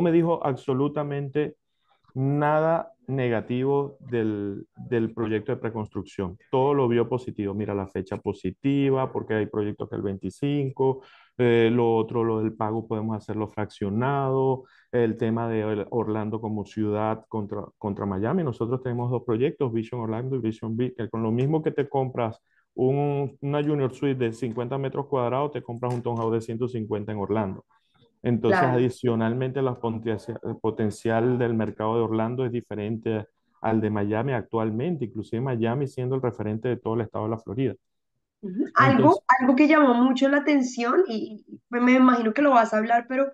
me dijo absolutamente nada negativo del, proyecto de preconstrucción. Todo lo vio positivo. Mira la fecha positiva, porque hay proyectos que el 25, eh, lo otro, lo del pago, podemos hacerlo fraccionado, el tema de Orlando como ciudad contra, contra Miami. Nosotros tenemos dos proyectos, Vision Orlando y Vision Beach, con lo mismo que te compras una Junior Suite de 50 metros cuadrados, te compras un townhouse de 150 en Orlando. Entonces, adicionalmente, el potencial del mercado de Orlando es diferente al de Miami actualmente, inclusive Miami siendo el referente de todo el estado de la Florida. algo, algo que llamó mucho la atención, y me imagino que lo vas a hablar, pero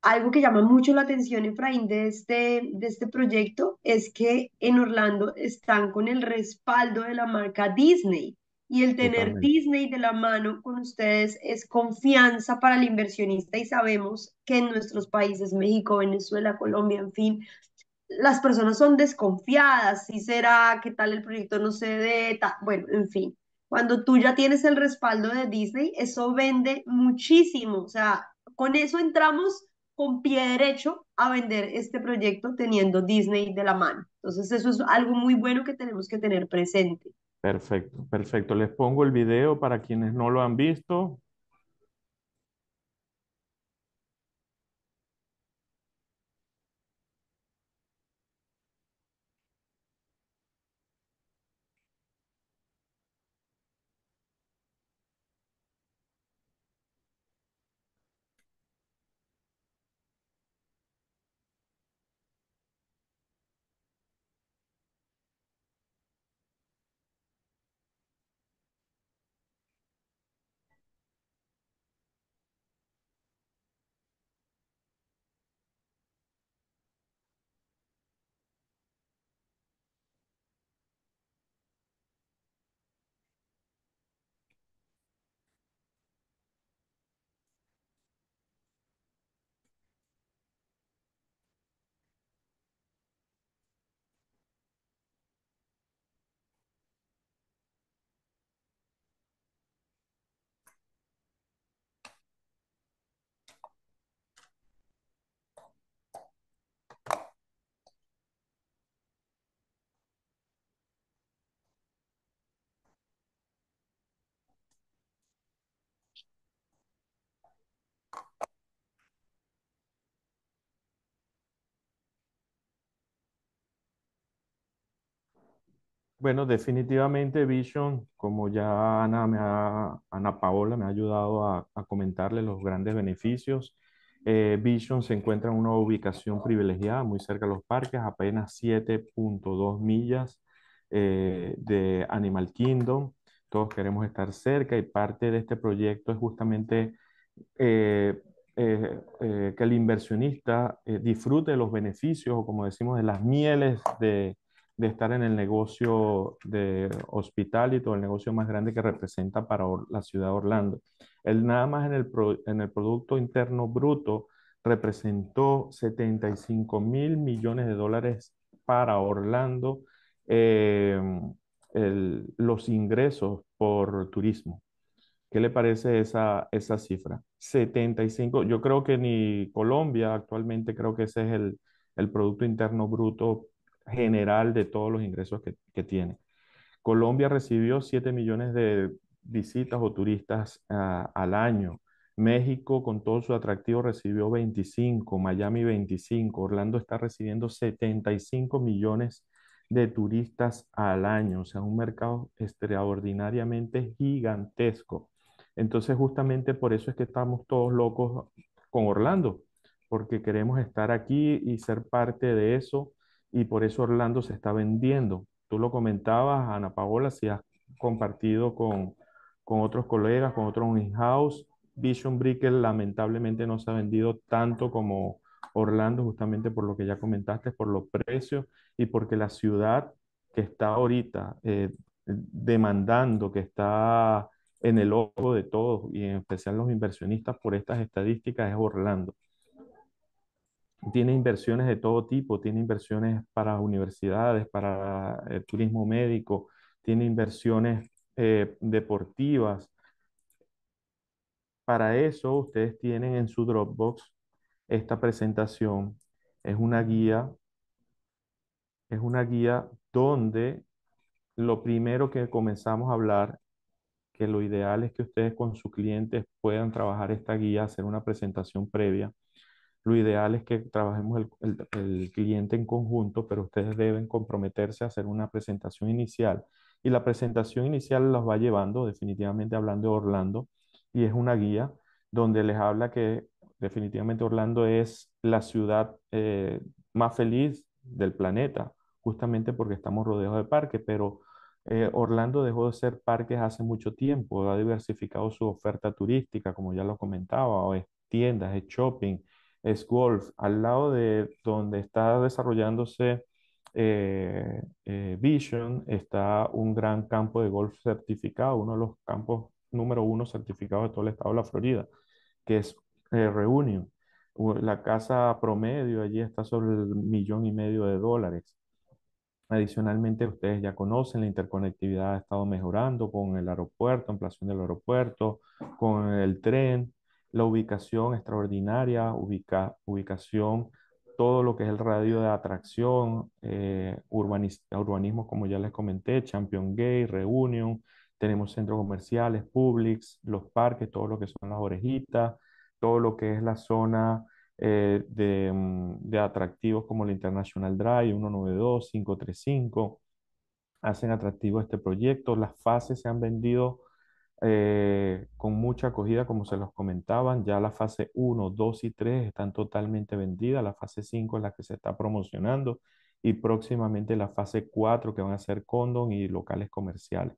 algo que llama mucho la atención, Efraín, de este, de este proyecto es que en Orlando están con el respaldo de la marca Disney. Y el tener Disney de la mano con ustedes es confianza para el inversionista y sabemos que en nuestros países, México, Venezuela, Colombia, en fin, las personas son desconfiadas, si será, qué tal el proyecto no se dé, bueno, en fin. Cuando tú ya tienes el respaldo de Disney, eso vende muchísimo. O sea, con eso entramos con pie derecho a vender este proyecto teniendo Disney de la mano. Entonces, eso es algo muy bueno que tenemos que tener presente. Perfecto, perfecto. Les pongo el video para quienes no lo han visto. Bueno, definitivamente Vision, como ya Ana, Ana Paola me ha ayudado a, comentarle los grandes beneficios, eh, Vision se encuentra en una ubicación privilegiada, muy cerca de los parques, apenas 7.2 millas eh, de Animal Kingdom. Todos queremos estar cerca y parte de este proyecto es justamente eh, que el inversionista disfrute de los beneficios o como decimos de las mieles de, de estar en el negocio de hospital y todo el negocio más grande que representa para la ciudad de Orlando. Él nada más en el, Producto Interno Bruto representó 75 mil millones de dólares para Orlando eh, los ingresos por turismo. ¿Qué le parece esa, esa cifra? 75, yo creo que ni Colombia actualmente creo que ese es el, el Producto Interno Bruto general de todos los ingresos que, tiene. Colombia recibió 7 millones de visitas o turistas ah, al año. México, con todo su atractivo, recibió 25, Miami 25, Orlando está recibiendo 75 millones de turistas al año, o sea, un mercado extraordinariamente gigantesco. Entonces, justamente por eso es que estamos todos locos con Orlando, porque queremos estar aquí y ser parte de eso y por eso Orlando se está vendiendo. Tú lo comentabas, Ana Paola, si has compartido con, otros colegas, con otros in-house. Vision Brickell lamentablemente no se ha vendido tanto como Orlando, justamente por lo que ya comentaste, por los precios y porque la ciudad que está ahorita eh, demandando, que está en el ojo de todos y en especial los inversionistas por estas estadísticas, es Orlando tiene inversiones de todo tipo, tiene inversiones para universidades, para el eh, turismo médico, tiene inversiones eh, deportivas. Para eso ustedes tienen en su Dropbox esta presentación. Es una guía, es una guía donde lo primero que comenzamos a hablar, que lo ideal es que ustedes con sus clientes puedan trabajar esta guía, hacer una presentación previa lo ideal es que trabajemos el, cliente en conjunto, pero ustedes deben comprometerse a hacer una presentación inicial. Y la presentación inicial los va llevando definitivamente hablando de Orlando y es una guía donde les habla que definitivamente Orlando es la ciudad eh, más feliz del planeta, justamente porque estamos rodeados de parques, pero eh, Orlando dejó de ser parques hace mucho tiempo, ha diversificado su oferta turística, como ya lo comentaba, o es tiendas, es shopping, es Golf, al lado de donde está desarrollándose eh, eh, Vision, está un gran campo de golf certificado, uno de los campos número uno certificado de todo el estado de la Florida, que es eh, Reunion. La casa promedio allí está sobre el millón y medio de dólares. Adicionalmente, ustedes ya conocen, la interconectividad ha estado mejorando con el aeropuerto, ampliación del aeropuerto, con el tren, la ubicación extraordinaria, ubicación, todo lo que es el radio de atracción, eh, urbanismo, como ya les comenté, Champion Gay, Reunion, tenemos centros comerciales, Publix, los parques, todo lo que son las orejitas, todo lo que es la zona eh, de, mm, de, atractivos como el International Drive, 192, 535, hacen atractivo este proyecto. Las fases se han vendido eh, con mucha acogida, como se los comentaban. Ya la fase 1, 2 y 3 están totalmente vendidas. La fase 5 es la que se está promocionando y próximamente la fase 4 que van a ser condón y locales comerciales.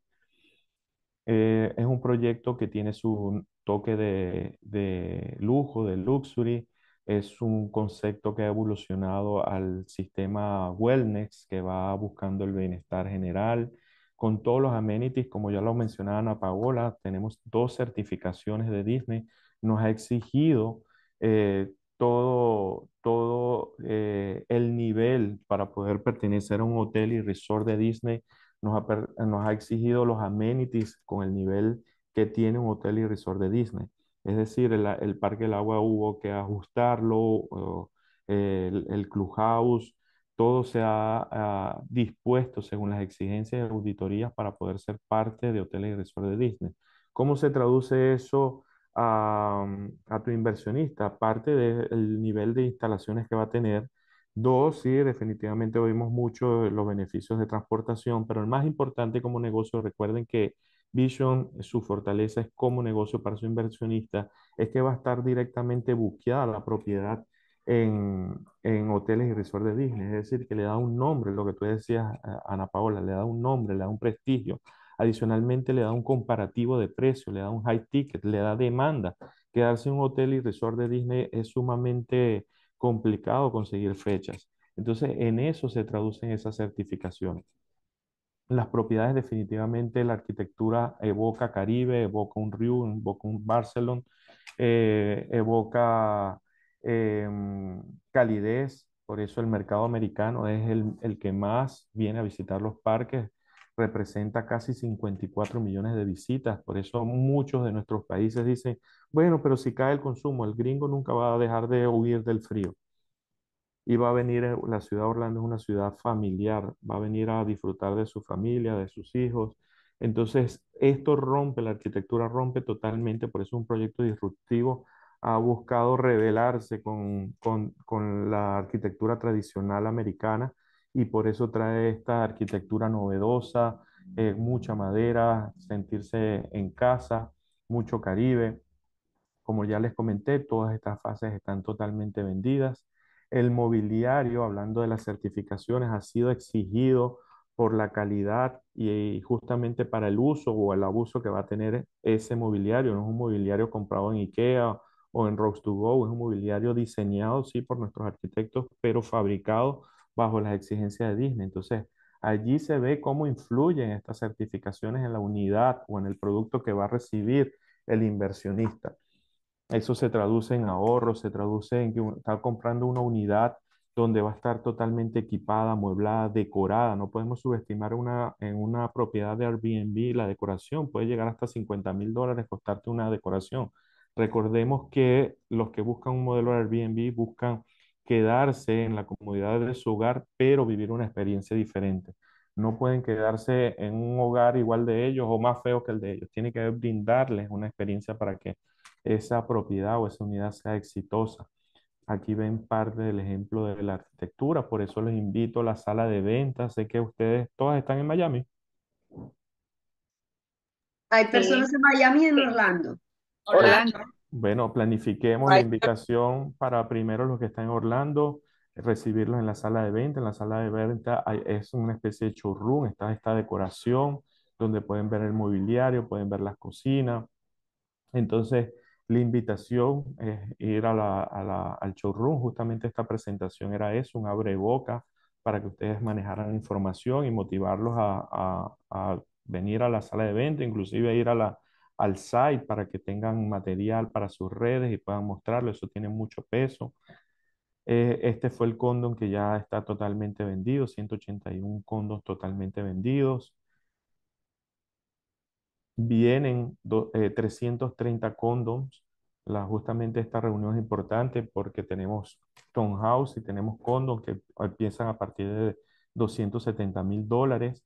Eh, es un proyecto que tiene su toque de, de lujo, de luxury. Es un concepto que ha evolucionado al sistema wellness que va buscando el bienestar general con todos los amenities, como ya lo mencionaba Ana Paola, tenemos dos certificaciones de Disney, nos ha exigido eh, todo, todo eh, el nivel para poder pertenecer a un hotel y resort de Disney, nos ha, exigido los amenities con el nivel que tiene un hotel y resort de Disney. Es decir, el, Parque del Agua hubo que ajustarlo, eh, el, el Clubhouse, todo se ha dispuesto según las exigencias de auditorías para poder ser parte de hoteles y resorts de Disney. ¿Cómo se traduce eso a, mm, tu inversionista? Aparte del nivel de instalaciones que va a tener. Dos, sí, definitivamente oímos mucho los beneficios de transportación, pero el más importante como negocio, recuerden que Vision, su fortaleza es como negocio para su inversionista, es que va a estar directamente buqueada la propiedad en, hoteles y resorts de Disney. Es decir, que le da un nombre, lo que tú decías, eh, Ana Paola, le da un nombre, le da un prestigio. Adicionalmente, le da un comparativo de precio, le da un high ticket, le da demanda. Quedarse en un hotel y resort de Disney es sumamente complicado conseguir fechas. Entonces, en eso se traducen esas certificaciones. Las propiedades, definitivamente, la arquitectura evoca Caribe, evoca un Rio, evoca un Barcelona, eh, evoca Em, calidez, por eso el mercado americano es el, el, que más viene a visitar los parques, representa casi 54 millones de visitas, por eso muchos de nuestros países dicen, bueno, pero si cae el consumo, el gringo nunca va a dejar de huir del frío. Y va a venir, eh, la ciudad de Orlando es una ciudad familiar, va a venir a disfrutar de su familia, de sus hijos. Entonces, esto rompe, la arquitectura rompe totalmente, por eso es un proyecto disruptivo ha buscado revelarse con, la arquitectura tradicional americana y por eso trae esta arquitectura novedosa, eh, mucha madera, sentirse en casa, mucho Caribe. Como ya les comenté, todas estas fases están totalmente vendidas. El mobiliario, hablando de las certificaciones, ha sido exigido por la calidad y justamente para el uso o el abuso que va a tener ese mobiliario. No es un mobiliario comprado en IKEA o en Rocks to Go, es un mobiliario diseñado, sí, por nuestros arquitectos, pero fabricado bajo las exigencias de Disney. Entonces, allí se ve cómo influyen estas certificaciones en la unidad o en el producto que va a recibir el inversionista. Eso se traduce en ahorros, se traduce en que está comprando una unidad donde va a estar totalmente equipada, mueblada, decorada. No podemos subestimar una, en una propiedad de Airbnb la decoración. Puede llegar hasta 50 mil dólares costarte una decoración. Recordemos que los que buscan un modelo Airbnb buscan quedarse en la comodidad de su hogar, pero vivir una experiencia diferente. No pueden quedarse en un hogar igual de ellos o más feo que el de ellos. tienen que brindarles una experiencia para que esa propiedad o esa unidad sea exitosa. Aquí ven parte del ejemplo de la arquitectura, por eso les invito a la sala de ventas. Sé que ustedes todas están en Miami. Hay personas en Miami y en Orlando. Bueno, planifiquemos la invitación para primero los que están en Orlando, recibirlos en la sala de venta. En la sala de venta es una especie de showroom, está esta decoración donde pueden ver el mobiliario, pueden ver las cocinas. Entonces, la invitación es ir al showroom. Justamente esta presentación era eso, un abre boca para que ustedes manejaran la información y motivarlos a, venir a la sala de venta, inclusive ir a la, al site para que tengan material para sus redes y puedan mostrarlo. Eso tiene mucho peso. Eh, este fue el condom que ya está totalmente vendido, 181 condoms totalmente vendidos. Vienen 330 eh, condoms. La, justamente esta reunión es importante porque tenemos Townhouse y tenemos condoms que empiezan a partir de 270 mil dólares.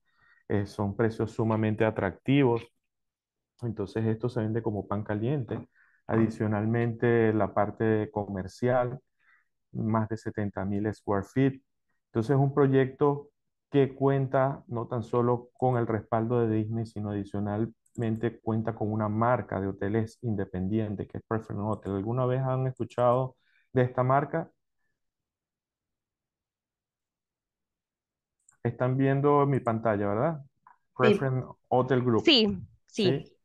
Eh, son precios sumamente atractivos. Entonces esto se vende como pan caliente. Ah. Adicionalmente, la parte comercial, más de 70.000 square feet. Entonces es un proyecto que cuenta no tan solo con el respaldo de Disney, sino adicionalmente cuenta con una marca de hoteles independiente que es Preferred Hotel. ¿Alguna vez han escuchado de esta marca? Están viendo mi pantalla, ¿verdad? Preferred Hotel Group. sí, sí,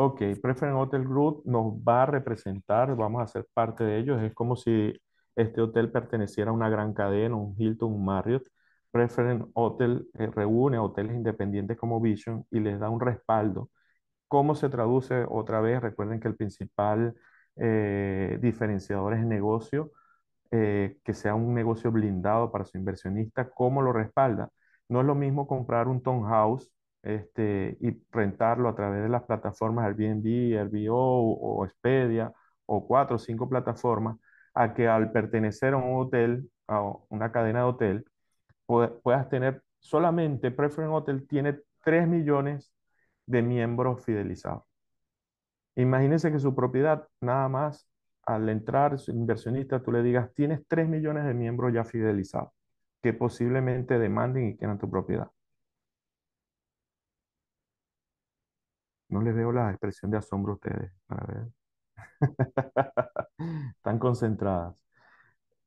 Ok, Preferent Hotel Group nos va a representar, vamos a ser parte de ellos. Es como si este hotel perteneciera a una gran cadena, un Hilton, un Marriott. Preferent Hotel eh, reúne hoteles independientes como Vision y les da un respaldo. ¿Cómo se traduce otra vez? Recuerden que el principal eh, diferenciador es negocio, eh, que sea un negocio blindado para su inversionista. ¿Cómo lo respalda? No es lo mismo comprar un townhouse este, y rentarlo a través de las plataformas Airbnb, Airbnb o, Expedia o cuatro o cinco plataformas, a que al pertenecer a un hotel, a una cadena de hotel, puedas tener solamente Preferred Hotel tiene 3 millones de miembros fidelizados. Imagínense que su propiedad, nada más al entrar, su inversionista, tú le digas, tienes tres millones de miembros ya fidelizados que posiblemente demanden y quieran tu propiedad. No les veo la expresión de asombro a ustedes. Están concentradas.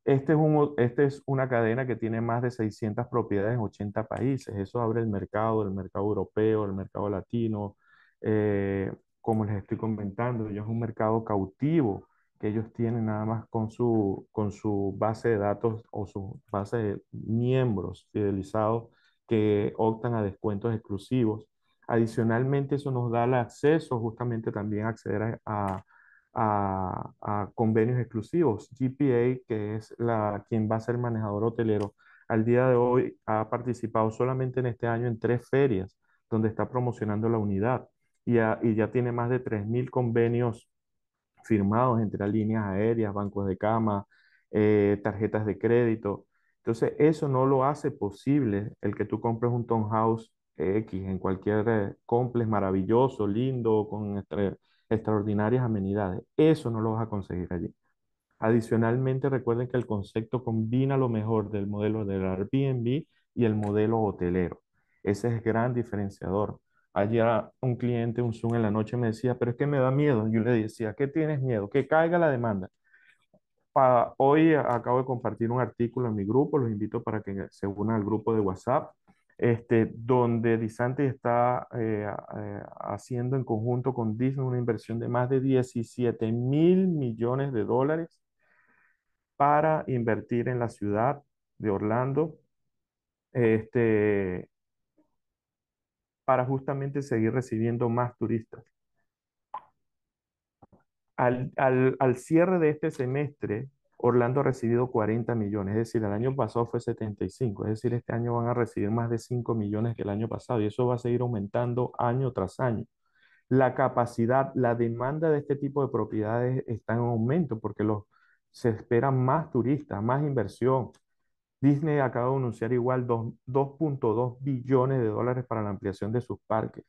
Este es un, esta es una cadena que tiene más de 600 propiedades en 80 países. Eso abre el mercado, el mercado europeo, el mercado latino. Eh, como les estoy comentando, ellos es un mercado cautivo que ellos tienen nada más con su, con su base de datos o su base de miembros fidelizados que optan a descuentos exclusivos Adicionalmente, eso nos da el acceso justamente también a acceder a, convenios exclusivos. GPA, que es la, quien va a ser manejador hotelero, al día de hoy ha participado solamente en este año en tres ferias donde está promocionando la unidad y, ya tiene más de 3.000 convenios firmados entre líneas aéreas, bancos de cama, eh, tarjetas de crédito. Entonces, eso no lo hace posible el que tú compres un townhouse X, en cualquier eh, complejo maravilloso, lindo, con extraordinarias amenidades. Eso no lo vas a conseguir allí. Adicionalmente, recuerden que el concepto combina lo mejor del modelo del Airbnb y el modelo hotelero. Ese es gran diferenciador. Ayer un cliente, un Zoom en la noche, me decía, pero es que me da miedo. Yo le decía, ¿qué tienes miedo? Que caiga la demanda. Pa hoy acabo de compartir un artículo en mi grupo, los invito para que se unan al grupo de WhatsApp este, donde disney está eh, eh, haciendo en conjunto con Disney una inversión de más de 17 mil millones de dólares para invertir en la ciudad de Orlando, este, para justamente seguir recibiendo más turistas. Al, al cierre de este semestre, Orlando ha recibido 40 millones, es decir, el año pasado fue 75, es decir, este año van a recibir más de 5 millones que el año pasado y eso va a seguir aumentando año tras año. La capacidad, la demanda de este tipo de propiedades está en aumento porque se esperan más turistas, más inversión. Disney acaba de anunciar igual 2.2 billones de dólares para la ampliación de sus parques.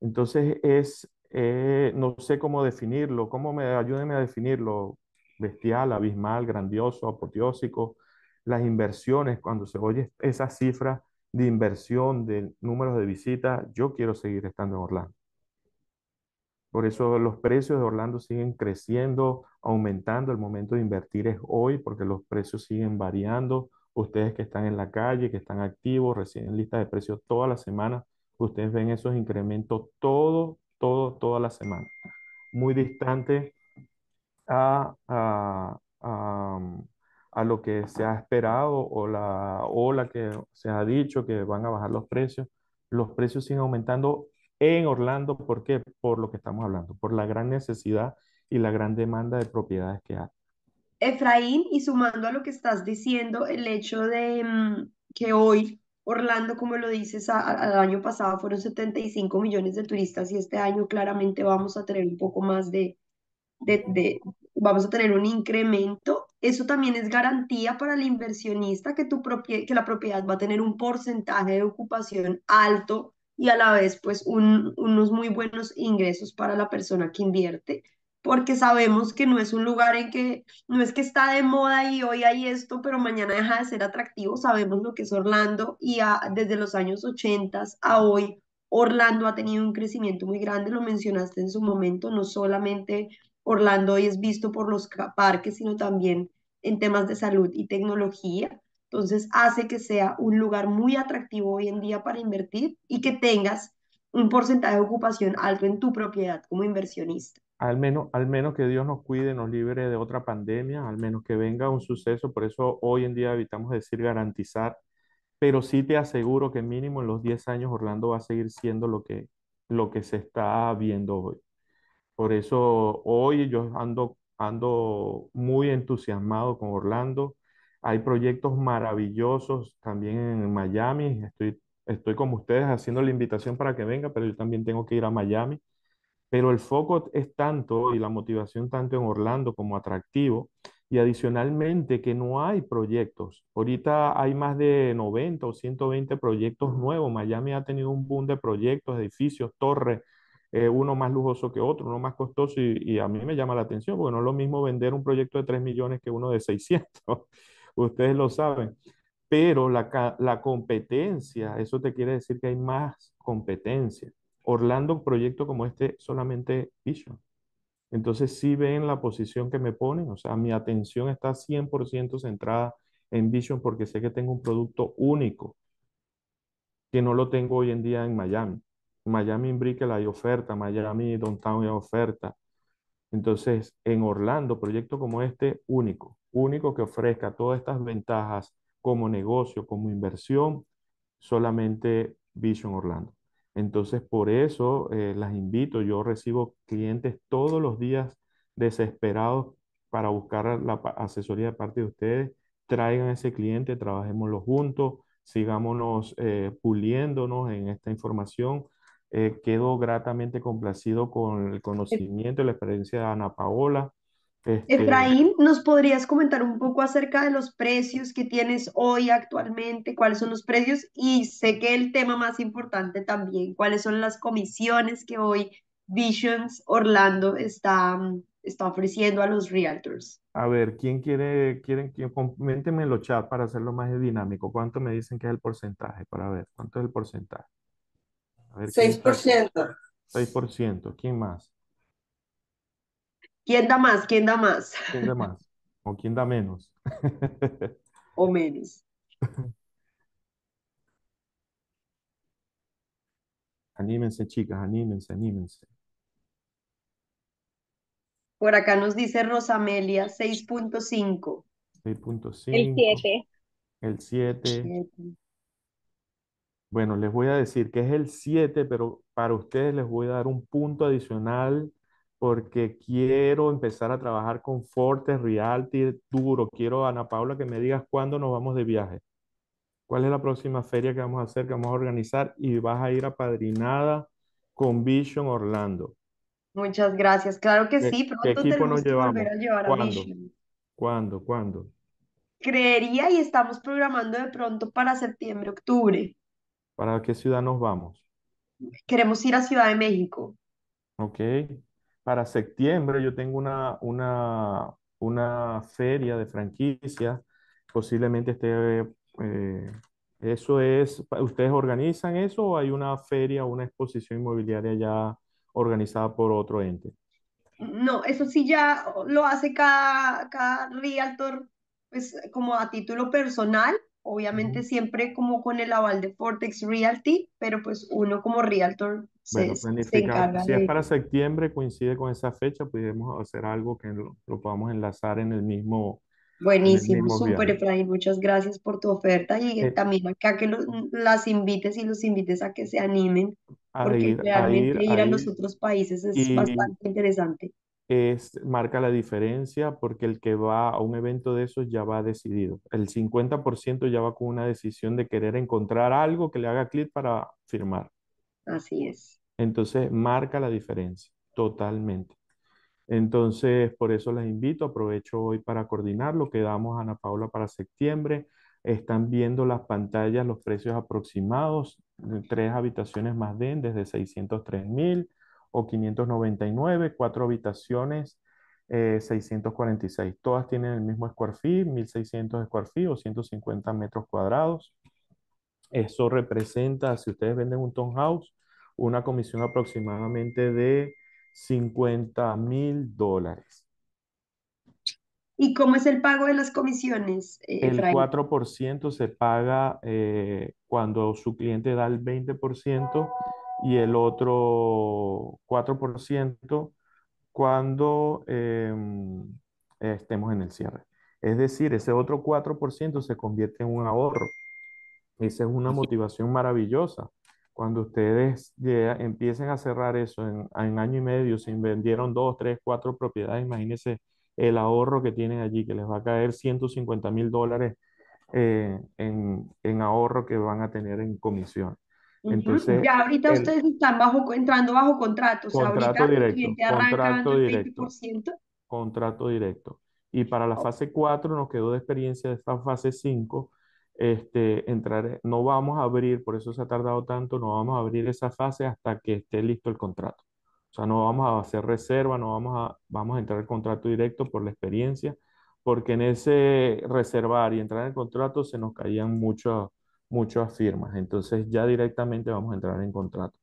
Entonces es, eh, no sé cómo definirlo, cómo me, ayúdenme a definirlo, bestial, abismal, grandioso, apoteósico. Las inversiones, cuando se oye esa cifra de inversión, de números de visitas, yo quiero seguir estando en Orlando. Por eso los precios de Orlando siguen creciendo, aumentando. El momento de invertir es hoy porque los precios siguen variando. Ustedes que están en la calle, que están activos, reciben listas de precios toda la semana. Ustedes ven esos incrementos todo, todo, toda la semana. Muy distante Mm, a, lo que se ha esperado o la ola que se ha dicho que van a bajar los precios. Los precios siguen aumentando en Orlando. ¿Por qué? Por lo que estamos hablando, por la gran necesidad y la gran demanda de propiedades que hay. Efraín, y sumando a lo que estás diciendo, el hecho de mm, que hoy Orlando, como lo dices, al año pasado fueron 75 millones de turistas y este año claramente vamos a tener un poco más de, de, vamos a tener un incremento, eso también es garantía para el inversionista que, tu que la propiedad va a tener un porcentaje de ocupación alto y a la vez pues un, unos muy buenos ingresos para la persona que invierte, porque sabemos que no es un lugar en que, no es que está de moda y hoy hay esto, pero mañana deja de ser atractivo, sabemos lo que es Orlando y desde los años 80 a hoy Orlando ha tenido un crecimiento muy grande, lo mencionaste en su momento, no solamente Orlando hoy es visto por los parques, sino también en temas de salud y tecnología. Entonces hace que sea un lugar muy atractivo hoy en día para invertir y que tengas un porcentaje de ocupación alto en tu propiedad como inversionista. Al menos, al menos que Dios nos cuide, nos libre de otra pandemia, al menos que venga un suceso, por eso hoy en día evitamos decir garantizar, pero sí te aseguro que mínimo en los 10 años Orlando va a seguir siendo lo que, lo que se está viendo hoy. Por eso hoy yo ando, ando muy entusiasmado con Orlando. Hay proyectos maravillosos también en Miami. Estoy, estoy como ustedes haciendo la invitación para que venga, pero yo también tengo que ir a Miami. Pero el foco es tanto y la motivación tanto en Orlando como atractivo. Y adicionalmente que no hay proyectos. Ahorita hay más de 90 o 120 proyectos nuevos. Miami ha tenido un boom de proyectos, edificios, torres, eh, uno más lujoso que otro, uno más costoso, y, a mí me llama la atención, porque no es lo mismo vender un proyecto de 3 millones que uno de 600, ustedes lo saben, pero la, competencia, eso te quiere decir que hay más competencia. Orlando, un proyecto como este, solamente Vision. Entonces, si ven la posición que me ponen, o sea, mi atención está 100% centrada en Vision porque sé que tengo un producto único que no lo tengo hoy en día en Miami. Miami Brickell hay oferta, Miami Downtown hay oferta. Entonces, en Orlando, proyecto como este, único, único que ofrezca todas estas ventajas como negocio, como inversión, solamente Vision Orlando. Entonces, por eso eh, las invito, yo recibo clientes todos los días desesperados para buscar la asesoría de parte de ustedes. Traigan a ese cliente, trabajémoslo juntos, sigámonos eh, puliéndonos en esta información eh, quedo gratamente complacido con el conocimiento y la experiencia de Ana Paola. Este, Efraín, ¿nos podrías comentar un poco acerca de los precios que tienes hoy actualmente? ¿Cuáles son los precios? Y sé que el tema más importante también, ¿cuáles son las comisiones que hoy Visions Orlando está, está ofreciendo a los realtors? A ver, ¿quién quiere, quieren, coméntenme en los chats para hacerlo más dinámico? ¿Cuánto me dicen que es el porcentaje? Para ver, ¿cuánto es el porcentaje? 6%. 6%. ¿Quién más? ¿Quién da más? ¿Quién da más? ¿Quién da más? ¿O quién da menos? o menos. Anímense, chicas, anímense, anímense. Por acá nos dice Rosamelia 6.5. 6.5. El 7. El 7. Bueno, les voy a decir que es el 7, pero para ustedes les voy a dar un punto adicional porque quiero empezar a trabajar con Forte, Realty, duro. Quiero, Ana Paula, que me digas cuándo nos vamos de viaje. ¿Cuál es la próxima feria que vamos a hacer, que vamos a organizar? Y vas a ir apadrinada con Vision Orlando. Muchas gracias. Claro que sí. Pronto ¿Qué equipo tenemos nos que a llevar ¿Cuándo? ¿Cuándo? Creería y estamos programando de pronto para septiembre, octubre. ¿Para qué ciudad nos vamos? Queremos ir a Ciudad de México. Ok. Para septiembre yo tengo una, una, una feria de franquicias. Posiblemente esté... Eh, eso es, ¿ustedes organizan eso o hay una feria, una exposición inmobiliaria ya organizada por otro ente? No, eso sí ya lo hace cada, cada realtor, pues como a título personal, obviamente siempre como con el aval de Fortex Realty, pero pues uno como realtor se, bueno, si es para septiembre, coincide con esa fecha, podemos hacer algo que lo, podamos enlazar en el mismo Buenísimo, súper Efraín, muchas gracias por tu oferta y eh, también acá que los, las invites y los invites a que se animen, porque ir, realmente a ir, a, los otros países es bastante interesante marca la diferencia porque el que va a un evento de esos ya va decidido. El 50% ya va con una decisión de querer encontrar algo que le haga clic para firmar. Así es. Entonces, marca la diferencia totalmente. Entonces, por eso les invito, aprovecho hoy para coordinar lo que damos Ana Paula para septiembre. Están viendo las pantallas, los precios aproximados, eh, tres habitaciones más den desde 603 mil o 599, cuatro habitaciones, eh, 646. Todas tienen el mismo square feet, 1600 square feet o 150 metros cuadrados. Eso representa, si ustedes venden un townhouse, una comisión aproximadamente de 50 mil dólares. ¿Y cómo es el pago de las comisiones? Eh, el 4% se paga eh, cuando su cliente da el 20% y el otro 4% cuando em, estemos en el cierre. Es decir, ese otro 4% se convierte en un ahorro. Esa es una motivación maravillosa. Cuando ustedes ya empiecen a cerrar eso en, año y medio, se vendieron dos, tres, cuatro propiedades, imagínense el ahorro que tienen allí, que les va a caer 150 mil dólares eh, en, en, ahorro que van a tener en comisión. Entonces, ya ahorita ustedes están bajo, entrando bajo contrato, contrato directo, contrato directo, contrato directo. Y para la fase 4 nos quedó de experiencia de esta fase 5, este, entrar, no vamos a abrir, por eso se ha tardado tanto, no vamos a abrir esa fase hasta que esté listo el contrato. O sea, no vamos a hacer reserva, no vamos a, vamos a entrar al contrato directo por la experiencia, porque en ese reservar y entrar en el contrato se nos caían muchos muchas firmas. Entonces ya directamente vamos a entrar en contrato.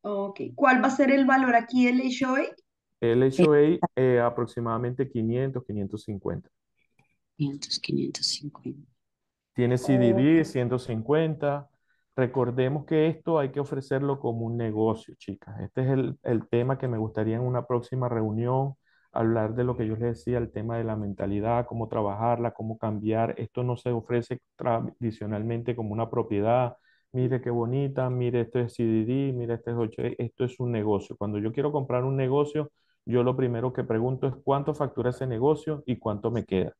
Ok, ¿cuál va a ser el valor aquí del HOA? El HOA eh, aproximadamente 500, 550. 500, 550. Tiene CDB, 150. Recordemos que esto hay que ofrecerlo como un negocio, chicas. Este es el, el tema que me gustaría en una próxima reunión hablar de lo que yo les decía, el tema de la mentalidad, cómo trabajarla, cómo cambiar. Esto no se ofrece tradicionalmente como una propiedad. Mire qué bonita, mire esto es CDD, mire este es esto es un negocio. Cuando yo quiero comprar un negocio, yo lo primero que pregunto es cuánto factura ese negocio y cuánto me queda.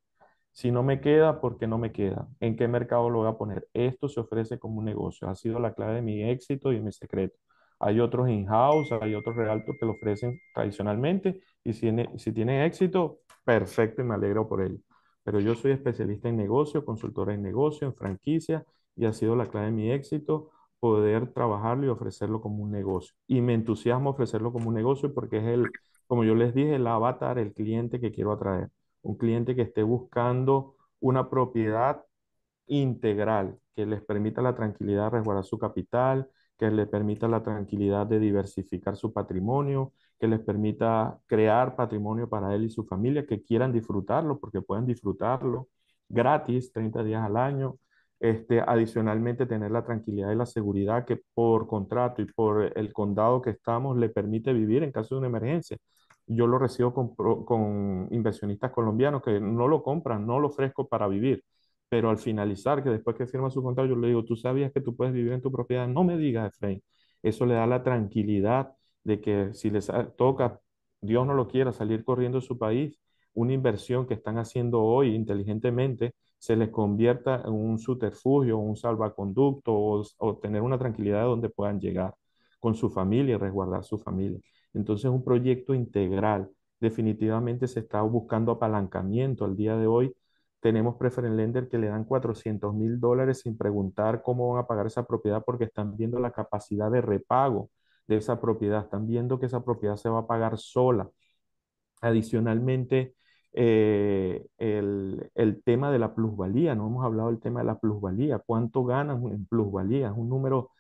Si no me queda, ¿por qué no me queda? ¿En qué mercado lo voy a poner? Esto se ofrece como un negocio. Ha sido la clave de mi éxito y mi secreto. Hay otros in-house, hay otros realtos que lo ofrecen tradicionalmente y si, si éxito, perfecto y me alegro por él Pero yo soy especialista en negocio, consultora en negocio, en franquicia y ha sido la clave de mi éxito poder trabajarlo y ofrecerlo como un negocio. Y me entusiasmo ofrecerlo como un negocio porque es el, como yo les dije, el avatar, el cliente que quiero atraer. Un cliente que esté buscando una propiedad integral que les permita la tranquilidad de resguardar su capital, que les permita la tranquilidad de diversificar su patrimonio, que les permita crear patrimonio para él y su familia, que quieran disfrutarlo, porque pueden disfrutarlo gratis 30 días al año. Este, adicionalmente, tener la tranquilidad y la seguridad que por contrato y por el condado que estamos le permite vivir en caso de una emergencia. Yo lo recibo con, con inversionistas colombianos que no lo compran, no lo ofrezco para vivir, pero al finalizar, que después que firma su contrato, yo le digo, ¿tú sabías que tú puedes vivir en tu propiedad? No me digas, Efraín. Eso le da la tranquilidad de que si les toca, Dios no lo quiera, salir corriendo de su país, una inversión que están haciendo hoy inteligentemente se les convierta en un subterfugio, un salvaconducto o, tener una tranquilidad donde puedan llegar con su familia y resguardar su familia. Entonces, un proyecto integral. Definitivamente se está buscando apalancamiento al día de hoy. Tenemos Preferent Lender que le dan 400 mil dólares sin preguntar cómo van a pagar esa propiedad porque están viendo la capacidad de repago de esa propiedad, están viendo que esa propiedad se va a pagar sola. Adicionalmente, eh, el, el, tema de la plusvalía, no hemos hablado del tema de la plusvalía, cuánto ganan en plusvalía, es un número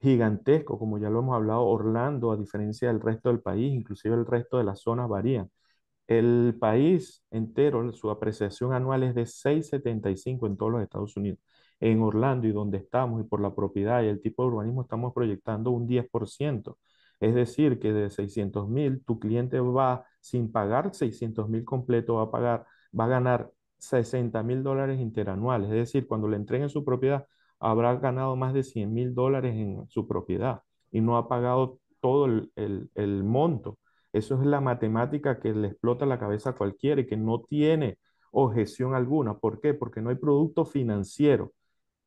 gigantesco, como ya lo hemos hablado, Orlando, a diferencia del resto del país, inclusive el resto de las zonas varía. El país entero, su apreciación anual es de 6,75 en todos los Estados Unidos en Orlando y donde estamos y por la propiedad y el tipo de urbanismo estamos proyectando un 10%. Es decir, que de 600 mil, tu cliente va sin pagar 600 mil completo, va a pagar, va a ganar 60 mil dólares interanuales. Es decir, cuando le entreguen su propiedad, habrá ganado más de 100 mil dólares en su propiedad y no ha pagado todo el, el, el, monto. Eso es la matemática que le explota la cabeza a cualquiera y que no tiene objeción alguna. ¿Por qué? Porque no hay producto financiero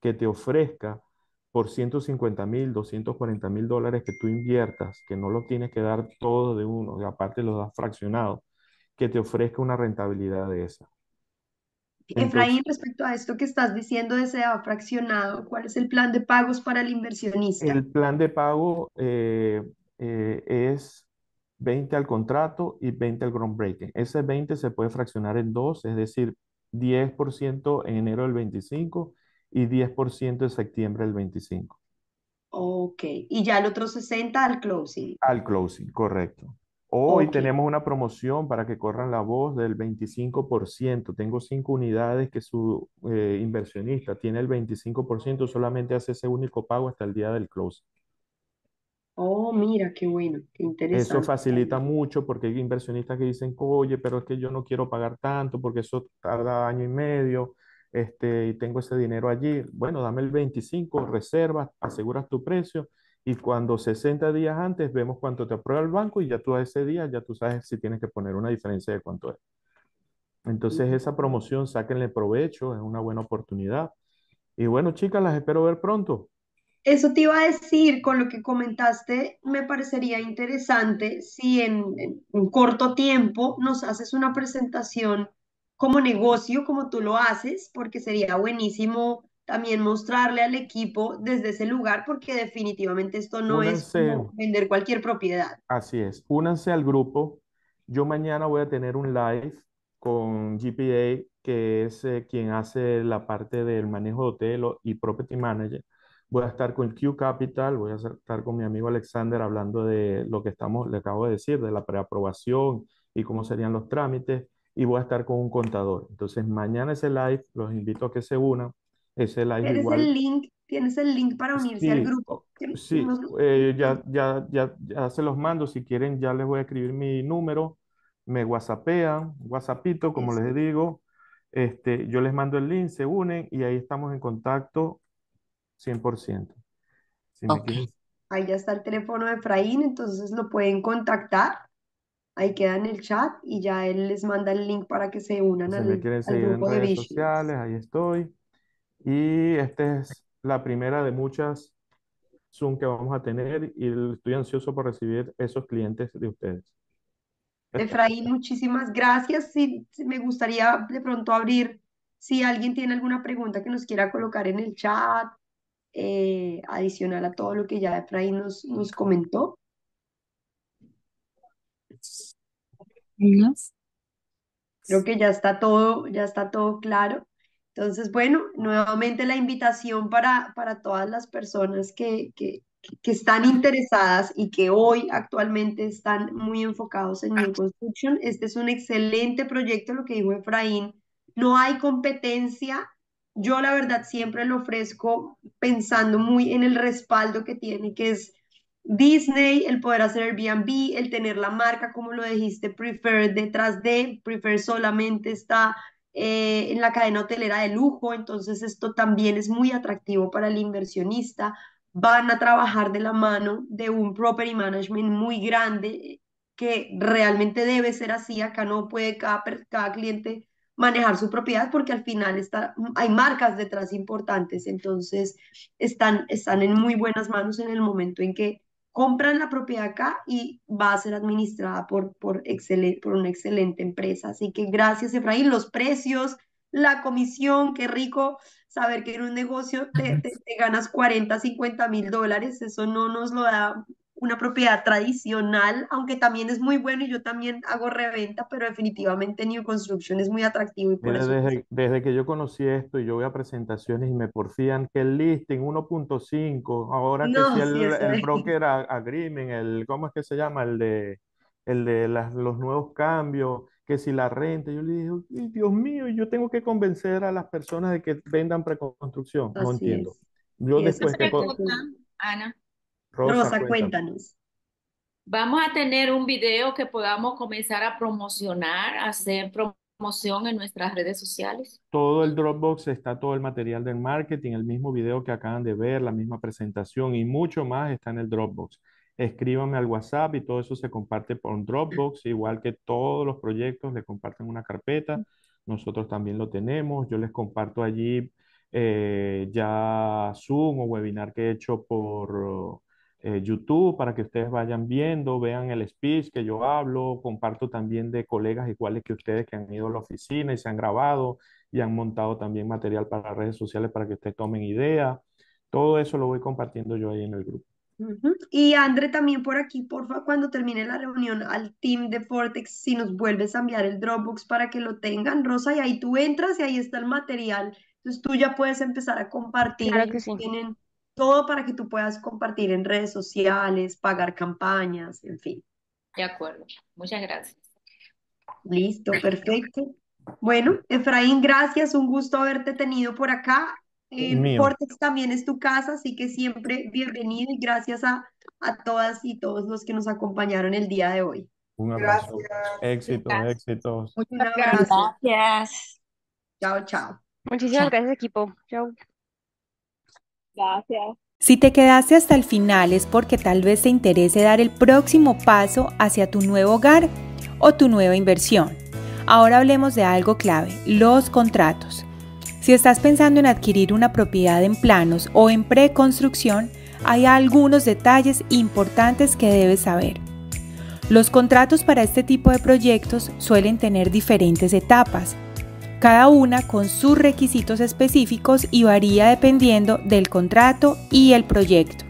que te ofrezca por 150 mil, 240 mil dólares que tú inviertas, que no lo tienes que dar todo de uno, y aparte lo das fraccionado, que te ofrezca una rentabilidad de esa. Efraín, respecto a esto que estás diciendo de ese fraccionado, ¿cuál es el plan de pagos para el inversionista? El plan de pago eh, eh, es 20 al contrato y 20 al groundbreaking. Ese 20 se puede fraccionar en dos, es decir, 10% en enero del 25 y 10% de septiembre del 25. Ok, y ya el otro 60 al closing. Al closing, correcto. Hoy tenemos una promoción para que corran la voz del 25%. Tengo cinco unidades que su eh, inversionista tiene el 25%, solamente hace ese único pago hasta el día del closing. Oh, mira, qué bueno, qué interesante. Eso facilita mucho porque hay inversionistas que dicen, oye, pero es que yo no quiero pagar tanto porque eso tarda año y medio este, y tengo ese dinero allí, bueno, dame el 25, reservas, aseguras tu precio y cuando 60 días antes vemos cuánto te aprueba el banco y ya tú a ese día ya tú sabes si tienes que poner una diferencia de cuánto es. Entonces esa promoción, sáquenle provecho, es una buena oportunidad. Y bueno, chicas, las espero ver pronto. Eso te iba a decir, con lo que comentaste, me parecería interesante si en, en un corto tiempo nos haces una presentación como negocio, como tú lo haces, porque sería buenísimo también mostrarle al equipo desde ese lugar, porque definitivamente esto no es vender cualquier propiedad. Así es, únanse al grupo. Yo mañana voy a tener un live con GPA, que es eh, quien hace la parte del manejo de hotel y property manager. Voy a estar con Q Capital, voy a estar con mi amigo Alexander hablando de lo que estamos, le acabo de decir, de la preaprobación y cómo serían los trámites y voy a estar con un contador. Entonces, mañana ese live, los invito a que se unan. Ese live ¿Tienes el link? ¿Tienes el link para unirse al grupo? Sí, eh, ya, ya, ya, se los mando. Si quieren, ya les voy a escribir mi número. Me whatsappean, whatsappito, como les digo. Este, yo les mando el link, se unen y ahí estamos en contacto 100%. Ahí ya está el teléfono de Efraín, entonces lo pueden contactar ahí queda en el chat y ya él les manda el link para que se unan al, grupo redes sociales, ahí estoy. Y esta es la primera de muchas Zoom que vamos a tener y estoy ansioso por recibir esos clientes de ustedes. Efraín, muchísimas gracias. Sí, me gustaría de pronto abrir, si alguien tiene alguna pregunta que nos quiera colocar en el chat, eh, adicional a todo lo que ya Efraín nos, nos comentó. Creo que ya está todo, ya está todo claro. Entonces, bueno, nuevamente la invitación para, para todas las personas que, que, que están interesadas y que hoy actualmente están muy enfocados en New Construction. Este es un excelente proyecto, lo que dijo Efraín. No hay competencia. Yo la verdad siempre lo ofrezco pensando muy en el respaldo que tiene, que es Disney, el poder hacer el Airbnb, el tener la marca, como lo dijiste, Prefer detrás de, Prefer solamente está eh, en la cadena hotelera de lujo, entonces esto también es muy atractivo para el inversionista. Van a trabajar de la mano de un property management muy grande que realmente debe ser así. Acá no puede cada, cliente manejar su propiedad porque al final está, hay marcas detrás importantes, entonces están, están en muy buenas manos en el momento en que compran la propiedad acá y va a ser administrada por, por, por una excelente empresa. Así que gracias, Efraín. Los precios, la comisión, qué rico saber que en un negocio te, te ganas 40, 50 mil dólares. Eso no nos lo da una propiedad tradicional, aunque también es muy bueno y yo también hago reventa, pero definitivamente New Construction es muy atractivo y Desde, desde, que yo conocí esto y yo voy a presentaciones y me porfían que el listing 1.5, ahora que el, el broker agreement, el, ¿cómo es que se llama? El de, el de los nuevos cambios, que si la renta, yo le dije, Dios mío, yo tengo que convencer a las personas de que vendan preconstrucción, no entiendo. Es. Yo después Ana, Rosa, cuéntanos. Vamos a tener un video que podamos comenzar a promocionar, hacer promoción en nuestras redes sociales. Todo el Dropbox está todo el material del marketing, el mismo video que acaban de ver, la misma presentación y mucho más está en el Dropbox. Escríbanme al WhatsApp y todo eso se comparte por Dropbox, igual que todos los proyectos le comparten una carpeta. Nosotros también lo tenemos. Yo les comparto allí eh, ya Zoom o webinar que he hecho por eh, YouTube para que ustedes vayan viendo, vean el speech que yo hablo, comparto también de colegas iguales que ustedes que han ido a la oficina y se han grabado y han montado también material para redes sociales para que ustedes tomen idea Todo eso lo voy compartiendo yo ahí en el grupo. Y André, también por aquí, porfa, cuando termine la reunión al team de Fortex, si nos vuelves a enviar el Dropbox para que lo tengan, Rosa, y ahí tú entras y ahí está el material. Entonces tú ya puedes empezar a compartir. Claro que sí todo para que tú puedas compartir en redes sociales, pagar campañas, en fin. De acuerdo, muchas gracias. Listo, perfecto. Bueno, Efraín, gracias, un gusto haberte tenido por acá. en eh, también es tu casa, así que siempre bienvenido y gracias a, todas y todos los que nos acompañaron el día de hoy. Un abrazo. éxito, Éxito, Muchas gracias. Chao, chao. Muchísimas gracias, equipo. Chao. Si te quedaste hasta el final es porque tal vez te interese dar el próximo paso hacia tu nuevo hogar o tu nueva inversión. Ahora hablemos de algo clave, los contratos. Si estás pensando en adquirir una propiedad en planos o en preconstrucción, hay algunos detalles importantes que debes saber. Los contratos para este tipo de proyectos suelen tener diferentes etapas, cada una con sus requisitos específicos y varía dependiendo del contrato y el proyecto.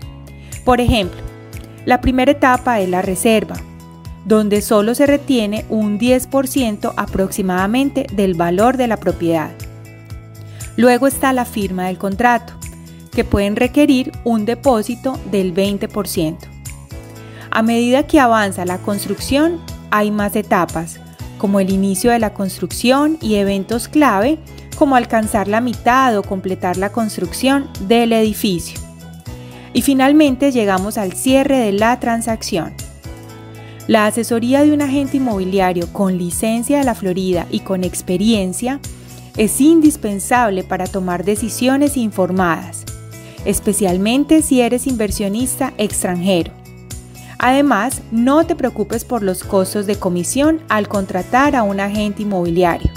Por ejemplo, la primera etapa es la reserva, donde solo se retiene un 10% aproximadamente del valor de la propiedad. Luego está la firma del contrato, que pueden requerir un depósito del 20%. A medida que avanza la construcción, hay más etapas, como el inicio de la construcción y eventos clave, como alcanzar la mitad o completar la construcción del edificio. Y finalmente llegamos al cierre de la transacción. La asesoría de un agente inmobiliario con licencia de la Florida y con experiencia es indispensable para tomar decisiones informadas, especialmente si eres inversionista extranjero. Además, no te preocupes por los costos de comisión al contratar a un agente inmobiliario,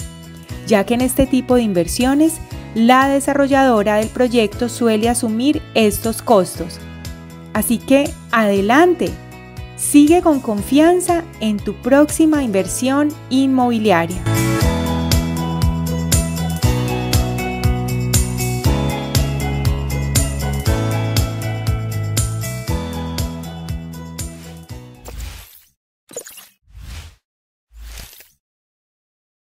ya que en este tipo de inversiones la desarrolladora del proyecto suele asumir estos costos. Así que adelante, sigue con confianza en tu próxima inversión inmobiliaria.